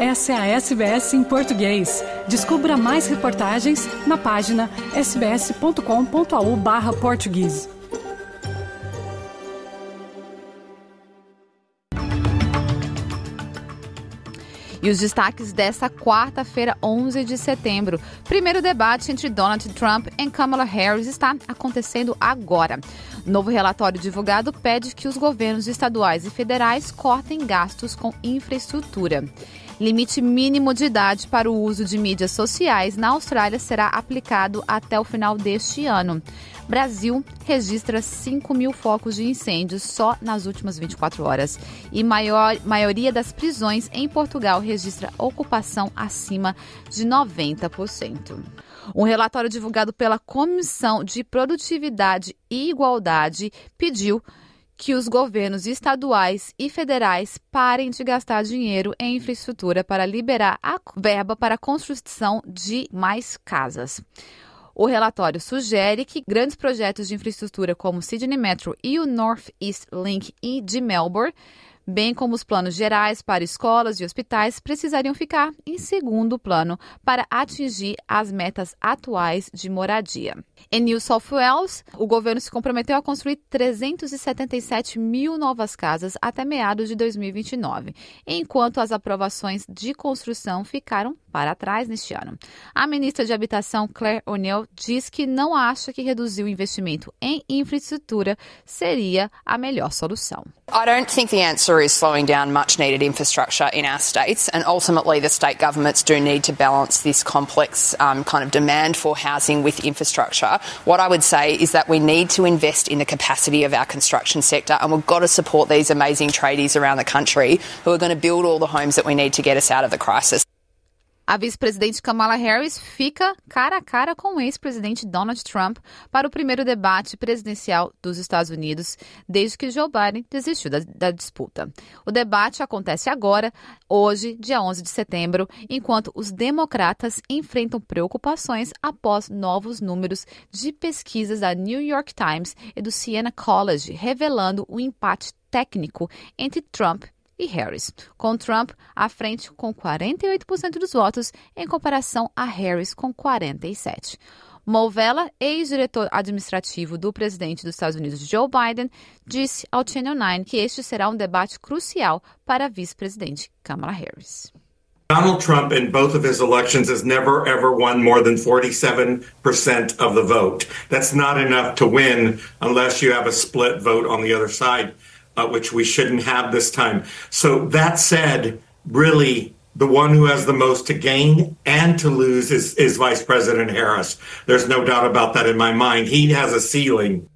Essa é a SBS em português. Descubra mais reportagens na página sbs.com.au E os destaques desta quarta-feira, 11 de setembro. Primeiro debate entre Donald Trump e Kamala Harris está acontecendo agora. Novo relatório divulgado pede que os governos estaduais e federais cortem gastos com infraestrutura. Limite mínimo de idade para o uso de mídias sociais na Austrália será aplicado até o final deste ano. Brasil registra 5 mil focos de incêndios só nas últimas 24 horas. E maior, maioria das prisões em Portugal registra ocupação acima de 90%. Um relatório divulgado pela Comissão de Produtividade e Igualdade pediu que os governos estaduais e federais parem de gastar dinheiro em infraestrutura para liberar a verba para a construção de mais casas. O relatório sugere que grandes projetos de infraestrutura como o Sydney Metro e o North East Link de Melbourne bem como os planos gerais para escolas e hospitais, precisariam ficar em segundo plano para atingir as metas atuais de moradia. Em New South Wales, o governo se comprometeu a construir 377 mil novas casas até meados de 2029, enquanto as aprovações de construção ficaram para trás neste ano. A ministra de Habitação, Claire O'Neill, diz que não acha que reduzir o investimento em infraestrutura seria a melhor solução. I don't think the answer is slowing down much needed infrastructure in our states, and ultimately the state governments do need to balance this complex um, kind of demand for housing with infrastructure. What I would say is that we need to invest in the capacity of our construction sector, and we've got to support these amazing tradies around the country who are going to build all the homes that we need to get us out of the crisis. A vice-presidente Kamala Harris fica cara a cara com o ex-presidente Donald Trump para o primeiro debate presidencial dos Estados Unidos desde que Joe Biden desistiu da, da disputa. O debate acontece agora, hoje, dia 11 de setembro, enquanto os democratas enfrentam preocupações após novos números de pesquisas da New York Times e do Siena College revelando o um empate técnico entre Trump e Harris, com Trump à frente com 48% dos votos em comparação a Harris com 47%. Mulvella, ex-diretor administrativo do presidente dos Estados Unidos Joe Biden, disse ao Channel 9 que este será um debate crucial para a vice-presidente Kamala Harris. Donald Trump in both of his elections has never ever won more than 47% of the vote. That's not enough to win unless you have a split vote on the other side. which we shouldn't have this time. So that said, really, the one who has the most to gain and to lose is, is Vice President Harris. There's no doubt about that in my mind. He has a ceiling.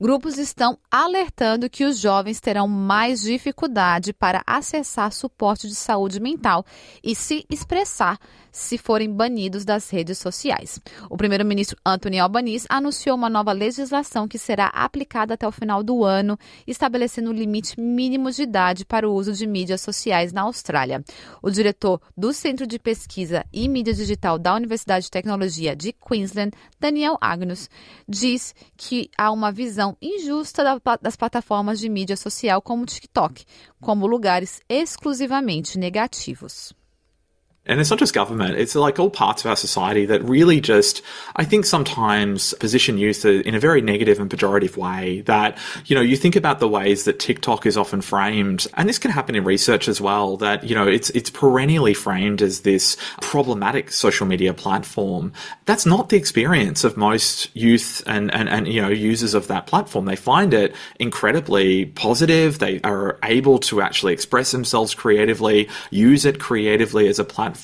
Grupos estão alertando que os jovens terão mais dificuldade para acessar suporte de saúde mental e se expressar se forem banidos das redes sociais. O primeiro-ministro Anthony Albanese anunciou uma nova legislação que será aplicada até o final do ano, estabelecendo um limite mínimo de idade para o uso de mídias sociais na Austrália. O diretor do Centro de Pesquisa e Mídia Digital da Universidade de Tecnologia de Queensland, Daniel Agnus, diz que há uma visão injusta da das plataformas de mídia social como o TikTok, como lugares exclusivamente negativos. And it's not just government, it's like all parts of our society that really just, I think sometimes position youth in a very negative and pejorative way that, you know, you think about the ways that TikTok is often framed, and this can happen in research as well, that, you know, it's, it's perennially framed as this problematic social media platform. That's not the experience of most youth and, and, and, you know, users of that platform. They find it incredibly positive. They are able to actually express themselves creatively, use it creatively as a platform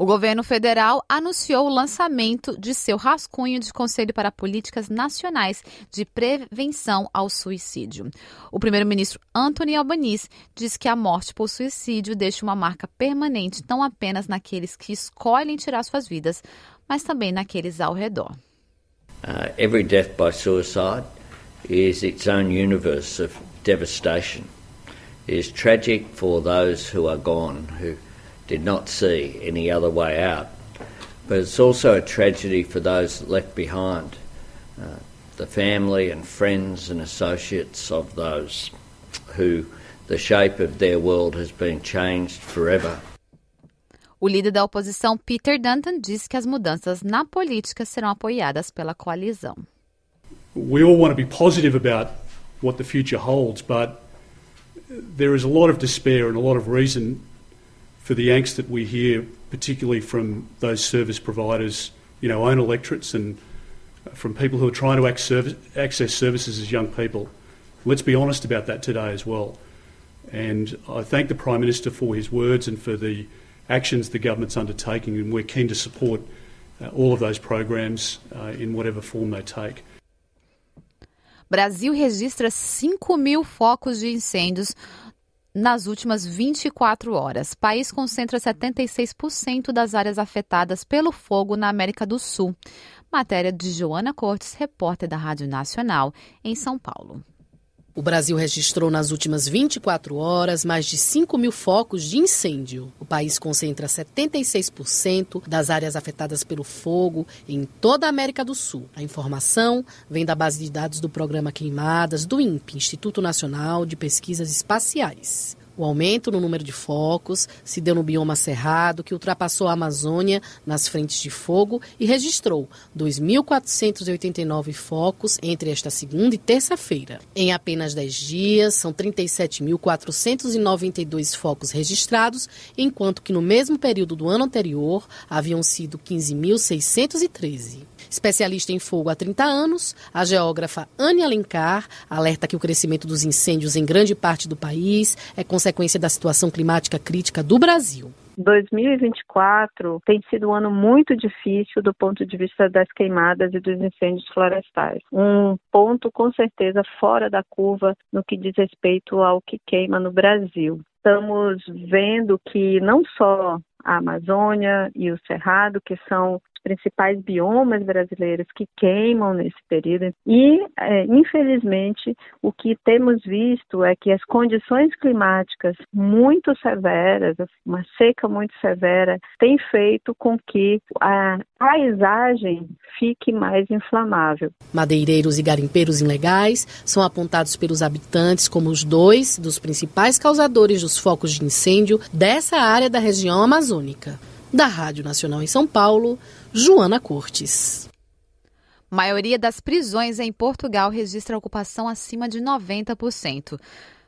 O governo federal anunciou o lançamento de seu rascunho de Conselho para Políticas Nacionais de Prevenção ao Suicídio. O primeiro-ministro Anthony Albanese diz que a morte por suicídio deixa uma marca permanente não apenas naqueles que escolhem tirar suas vidas, mas também naqueles ao redor. Uh, every death by suicide is its own universe of devastation. It is tragic for those who are gone, who did not see any other way out. But it's also a tragedy for those left behind, uh, the family and friends and associates of those who the shape of their world has been changed forever. O líder da oposição, Peter Dutton diz que as mudanças na política serão apoiadas pela coalizão. We all want to be positive about what the future holds, but there is a lot of despair and a lot of reason for the angst that we hear, particularly from those service providers, you know, own electorates and from people who are trying to access services as young people. Let's be honest about that today as well. And I thank the Prime Minister for his words and for the actions the government's undertaking, and we're keen to support uh, all of those programs uh, in whatever form they take. Brasil registra 5 mil focos de incêndios nas últimas 24 horas. O país concentra 76% das áreas afetadas pelo fogo na América do Sul. Matéria de Joana Cortes, repórter da Rádio Nacional, em São Paulo. O Brasil registrou nas últimas 24 horas mais de 5 mil focos de incêndio. O país concentra 76% das áreas afetadas pelo fogo em toda a América do Sul. A informação vem da base de dados do programa Queimadas do INPE, Instituto Nacional de Pesquisas Espaciais. O aumento no número de focos se deu no bioma cerrado, que ultrapassou a Amazônia nas frentes de fogo e registrou 2.489 focos entre esta segunda e terça-feira. Em apenas 10 dias, são 37.492 focos registrados, enquanto que no mesmo período do ano anterior haviam sido 15.613. Especialista em fogo há 30 anos, a geógrafa Anne Alencar alerta que o crescimento dos incêndios em grande parte do país é consequência da situação climática crítica do Brasil. 2024 tem sido um ano muito difícil do ponto de vista das queimadas e dos incêndios florestais. Um ponto, com certeza, fora da curva no que diz respeito ao que queima no Brasil. Estamos vendo que não só a Amazônia e o Cerrado, que são principais biomas brasileiros que queimam nesse período. E, é, infelizmente, o que temos visto é que as condições climáticas muito severas, uma seca muito severa, tem feito com que a paisagem fique mais inflamável. Madeireiros e garimpeiros ilegais são apontados pelos habitantes como os dois dos principais causadores dos focos de incêndio dessa área da região amazônica. Da Rádio Nacional em São Paulo, Joana Cortes. A maioria das prisões em Portugal registra ocupação acima de 90%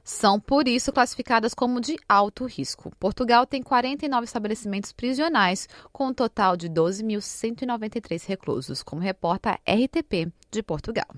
são, por isso, classificadas como de alto risco. Portugal tem 49 estabelecimentos prisionais, com um total de 12.193 reclusos, como reporta a RTP de Portugal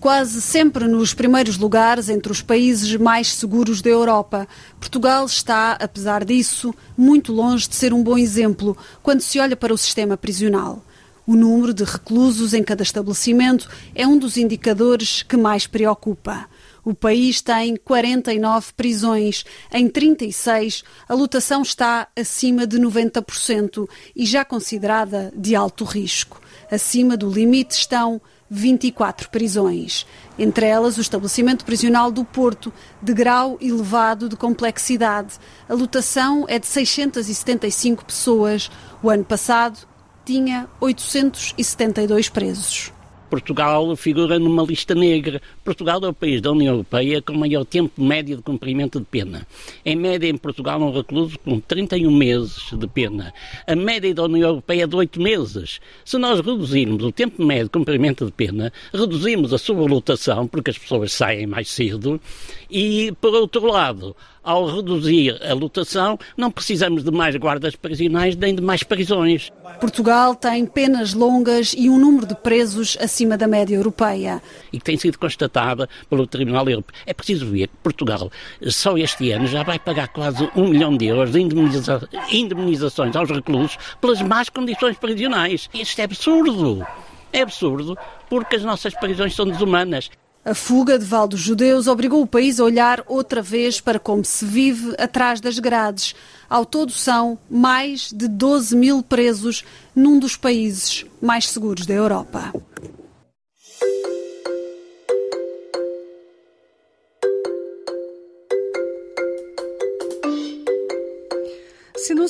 quase sempre nos primeiros lugares entre os países mais seguros da Europa. Portugal está, apesar disso, muito longe de ser um bom exemplo quando se olha para o sistema prisional. O número de reclusos em cada estabelecimento é um dos indicadores que mais preocupa. O país tem 49 prisões. Em 36, a lotação está acima de 90% e já considerada de alto risco. Acima do limite estão 24 prisões, entre elas o estabelecimento prisional do Porto, de grau elevado de complexidade. A lotação é de 675 pessoas. O ano passado tinha 872 presos. Portugal figura numa lista negra. Portugal é o país da União Europeia com maior tempo médio de cumprimento de pena. Em média, em Portugal, um recluso com 31 meses de pena. A média da União Europeia é de 8 meses. Se nós reduzirmos o tempo médio de cumprimento de pena, reduzimos a sobrelotação, porque as pessoas saem mais cedo, e, por outro lado, ao reduzir a lotação, não precisamos de mais guardas prisionais nem de mais prisões. Portugal tem penas longas e um número de presos acima da média europeia. E que tem sido constatada pelo Tribunal Europeu. É preciso ver que Portugal, só este ano, já vai pagar quase um milhão de euros de indemniza indemnizações aos reclusos pelas más condições prisionais. Isto é absurdo. É absurdo porque as nossas prisões são desumanas. A fuga de Val dos Judeus obrigou o país a olhar outra vez para como se vive atrás das grades. Ao todo são mais de 12 mil presos num dos países mais seguros da Europa.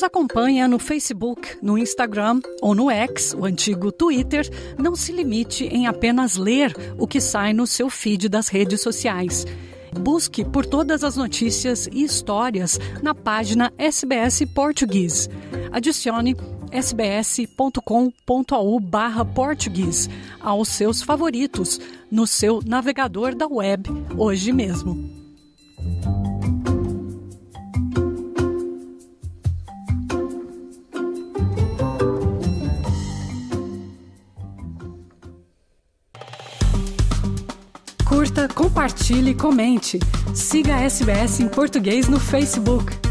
nos acompanha no Facebook, no Instagram ou no X, o antigo Twitter, não se limite em apenas ler o que sai no seu feed das redes sociais. Busque por todas as notícias e histórias na página SBS Português. Adicione sbs.com.au português aos seus favoritos no seu navegador da web hoje mesmo. compartilhe compartilhe, comente. Siga a SBS em português no Facebook.